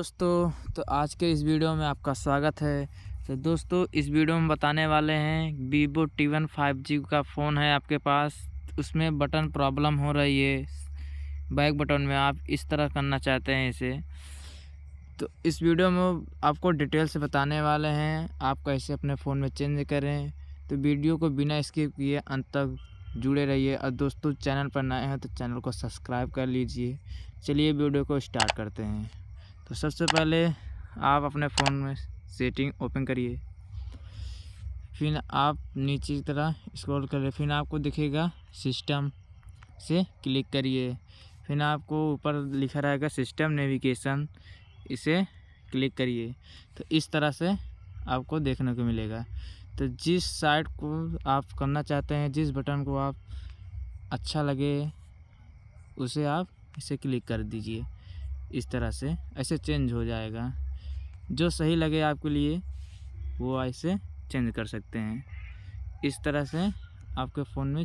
दोस्तों तो आज के इस वीडियो में आपका स्वागत है तो दोस्तों इस वीडियो में बताने वाले हैं Vivo T one five G का फ़ोन है आपके पास उसमें बटन प्रॉब्लम हो रही है बैक बटन में आप इस तरह करना चाहते हैं इसे तो इस वीडियो में आपको डिटेल से बताने वाले हैं आप कैसे अपने फ़ोन में चेंज करें तो वीडियो को बिना स्किप किए अंत तक जुड़े रहिए और दोस्तों चैनल पर नए हैं तो चैनल को सब्सक्राइब कर लीजिए चलिए वीडियो को स्टार्ट करते हैं तो सबसे पहले आप अपने फ़ोन में सेटिंग ओपन करिए फिर आप नीचे की तरह स्क्रॉल करिए फिर आपको दिखेगा सिस्टम से क्लिक करिए फिर आपको ऊपर लिखा रहेगा सिस्टम नेविगेशन इसे क्लिक करिए तो इस तरह से आपको देखने को मिलेगा तो जिस साइट को आप करना चाहते हैं जिस बटन को आप अच्छा लगे उसे आप इसे क्लिक कर दीजिए इस तरह से ऐसे चेंज हो जाएगा जो सही लगे आपके लिए वो ऐसे चेंज कर सकते हैं इस तरह से आपके फ़ोन में